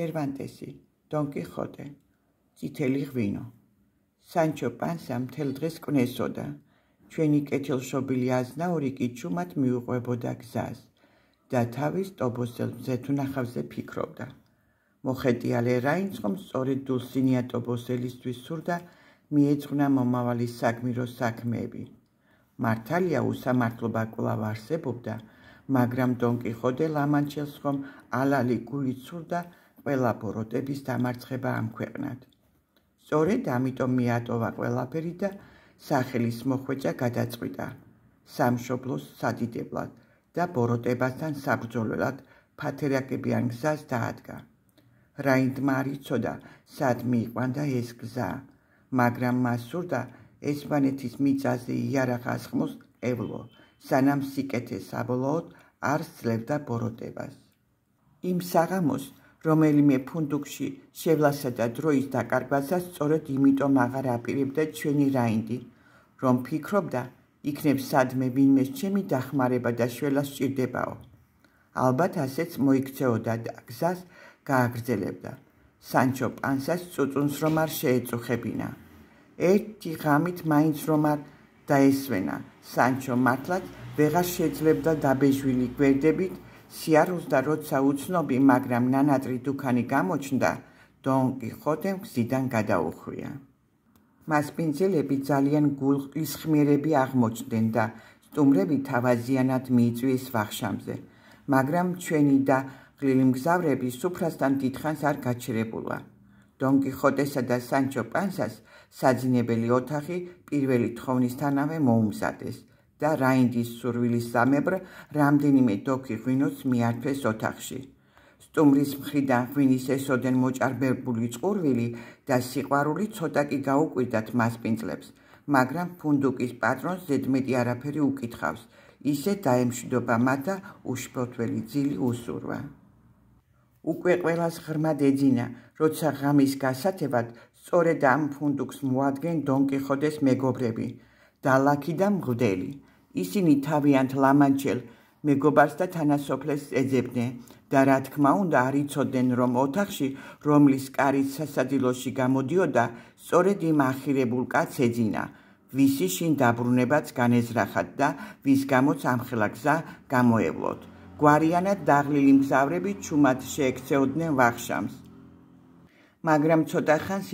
სერვანტესი, დონ კიხოტე, ციტელი ღვინო. სანჩო პანსა მთელ დღეს კნესოდა. ჩვენი კეთილშობილი აზნა ორი კიჩუმად მიუყვებოდა გზას და თავის ტობოსელ ზეთუნახავზე ფიქრობდა. მოხედიალე რაინც რომ სწორედ დულსინია ტობოსელისთვის სურდა მიეძღვნა მომავალი საგმირო საქმეები. მართალია უსამართლობა კვლავ არსებობდა, მაგრამ დონ კიხოდე ლამანჩელს რომ ალალი გულიცურდა ყველა ბოროტების დამარცხება ამ ქვეყნად. სწორედ ამიტომ მიატოვა ყველაფერი და სახელის მოხვეჭა გადაწყვიტა სამშობლოს სადიდებლად და ბოროტებასთან საბრძოლველად ფათერაკებიან გზას დაადგა. რაინდმა არ იცოდა, სად მიიყვანდა ეს გზა, მაგრამ მას სურდა ესპანეთის მიწაზე იარაღას ხმოს ევლო, სანამ სიკეთე საბოლოოდ არ სძლევდა ბოროტებას. იმ საღამოს რომელიმე ფუნდუკში შევლასა და დროის დაკარგვასაც სწორედ იმიტომ აღარ აპირებდა ჩვენი რაინდი, რომ ფიქრობდა, იქნებ სადმე ვინმე ჩემი დახმარება და შველა სჭირდებაო. ალბათ ასეც მოიქცეოდა და გზას გააგრძელებდა. სანჩო პანსას წუწუნს რომ არ შეეწუხებინა. ერთი ღამით მაინც რომ არ დაესვენა, სანჩო მართლაც ვეღარ შეძლებდა დაბეჟვილი გვერდებით სიარულს და როცა უცნობი, მაგრამ ნანატრი დუქანი გამოჩნდა, დონ კიხოტემ გზიდან გადაუხვია. მას პინძილები ძალიან გულისხმიერები აღმოჩნდნენ და სტუმრები თავაზიანად მიიწვიეს ვახშამზე, მაგრამ ჩვენი და ღლილი მგზავრები სუფრასთან დიდხანს არ გაჩერებულა. დონ კიხოტესა და სანჩო პანსას საძინებელი ოთახი პირველი თხოვნისთანავე მოუმზადეს. და რაინდის სურვილის სამებრ რამდენიმე დოქი ღვინოს მიართვეს ოთახში. სტუმრის მხრიდან ღვინის ესოდენ მოჭარბებული წყურვილი და სიყვარული ცოტა კი გაუკვირდათ მასპინძლებს, მაგრამ ფუნდუკის პატრონს ზედმეტი არაფერი უკითხავს. ისე დაემშვიდობა მათ და უშფოთველი ძილი უსურვა. უკვე ყველას ღრმად ეძინა, როცა ღამის გასათებად სწორედ ამ ფუნდუკს მოადგენ დონკიხოდეს მეგობრები, დალაკი და მღვდელი. ისინი თავიანთ ლამანჩელ მეგობარს და თანასოფლეს ეძებდნენ და რა თქმა უნდა არ იცოდნენ რომ ოთახში რომლის კარის სასადილოში გამოდიოდა სწორედ იმ ახირებულ კაც ეძინა ვისი შინ დაბრუნებაც განეზრახათ და ვის გამოც ამხელაგზა გამოევლოთ გვარიანად დაღლილი მგზავრები ჩუმად შეექცეოდნენ ვახშამს მაგრამ ცოტა ხანს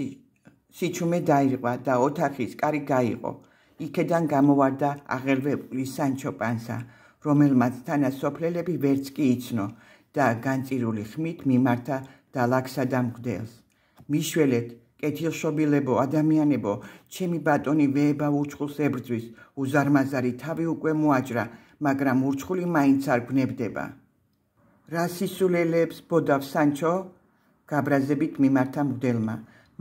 სიჩუმე დაირყა და ოთახის კარი გაიყო იქედან გამოვარდა აღერვეული სანჩო პანსა, რომელმაც თანასოფლელები ვერც კი იცნო და განწირული ხმით მიმართა დალაქსა და მგდელს. მიშველეთ, კეთილშობილებო, ადამიანებო, ჩემი ბატონი ვეება უჩხულს ებრძვის, უზარმაზარი თავი უკვე მოაჭრა, მაგრამ ურჩხული მაინც არ გნებდება. რა სისულელებს ბოდავ სანჩო? გაბრაზებით მიმართა მგდელმა.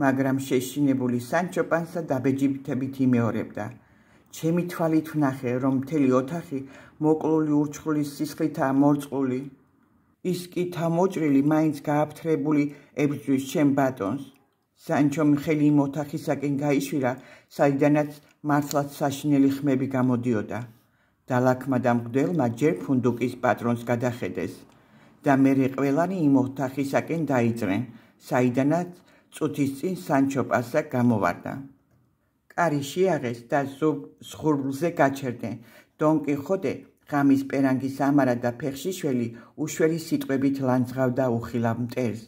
მაგრამ შეშინებული სანჩო პანსა დაბეჯითებით იმეორებდა. ჩემი თვალით ვნახე, რომ მთელი ოთახი მოკლული ურჩხულის სისხლითაა მორწყული. ის კი თამოჭრილი მაინც გააფთრებული ებრძვის ჩემ ბატონს. სანჩო მხელი იმ ოთახისაკენ გაიშვირა, საიდანაც მართლაც საშინელი ხმები გამოდიოდა. დალაქმა და მგდელმა ჯერ ფუნდუკის პატრონს გადახედეს და მერე ყველანი იმ ოთახისაკენ დაიძრენ, საიდანაც წუთის წინ სანჩო პასა გამოვარდა. კარი შეაღეს და ზღურბლზე გაჩერდნენ. დონ კიხოტე გამის პერანგის ამარა და ფეხშიშველი უშველი სიტყვებით ლანძღავდა უხილავ მტერს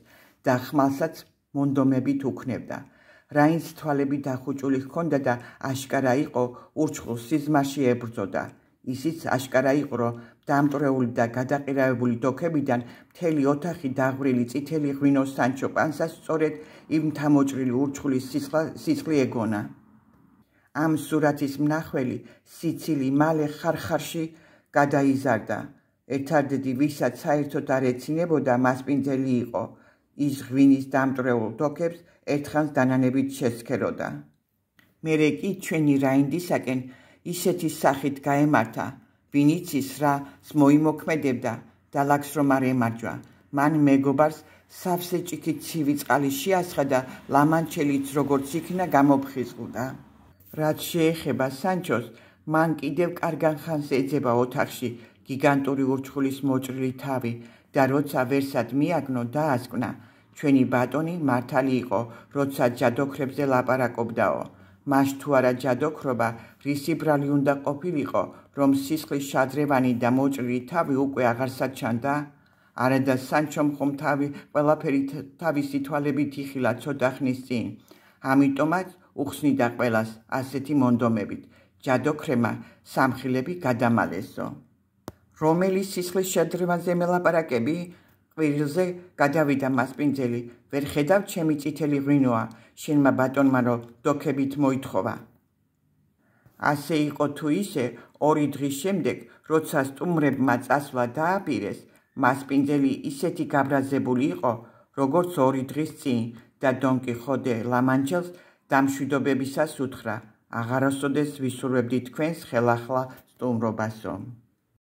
და ხმალსაც მონდომებით უქნებდა. რაინც თვალები დახუჭული ჰქონდა და აშკარა იყო ურჩხულ სიზმარში ებრძოდა. ისიც აშკარა იყო, რომ დამტრეული და გადაყირავებული დოქებიდან მთელი ოთახი დაღვრილი წითელი ღვინოს სანჩო პანსას სწორედ იმ თამოჭრილი ურჩხულის სისხლი ეგონა. ამ სურათის მნახველი სიცილი მალე ხარხარში გადაიზარდა ერთადედი ვისაც საერთოდ არ ეცინებოდა მასპინძელი იყო ის ღვინის დამტრეულ დოქებს ერთხანს დანანებით შეცქეროდა მერე კი ჩვენი რაინდისაკენ ისეთი სახით გაემართა ვინიცის რა მოიმოქმედებდა და ლაქს რომ არ ემარჯვა მან მეგობარს სავსე ჭიქით ცივი წყალი შეასხა და ლამანჩელიც როგორც იქნა გამოფხიზგულა რაც შეეხება სანჩოს, მან კიდევ კარგან ხანს ეძება ოთახში გიგანტური ურჩხულის მოჭრილი თავი და როცა ვერსად მიაგნო და ასკნა, ჩვენი ბატონი მართალი იყო, როცა ჯადოქრებზე ლაპარაკობდაო. მას თუ არა ჯადოქრობა, რისი ბრალი უნდა ყოფილიყო, რომ სისხლის შადრევანი და მოჭრილი თავი უკვე აღარსად ჩანდა? არა და სანჩომ ხომ თავი ყველაფერი თავისი თვალებით იხილა ცოტა ხნის წინ. ამიტომაც უხსნიდა ყველას ასეთი მონდომებით: ჯადოქრემა, სამხილები გადამალესო. რომელი სისხლის შეძრვაზე მელაპარაკები? ყვირილზე გადავიდა მასპინძელი: ვერ ხედავ ჩემი წითელი ღინოა, შენმა ბატონმა რო დოქებით მოითხოვა. ასე იყო თუ ისე, ორი დღის შემდეგ, როცა სტუმრებმა წასვლა დააპირეს, მასპინძელი ისეთი გაბრაზებული იყო, როგორც ორი დღის წინ და დონკი ხოდე ლამანჯელს დამშვიდობებისას უთხრა: აღარასოდეს ვისურვებდი თქვენს ხელახლა სტუმრობასო.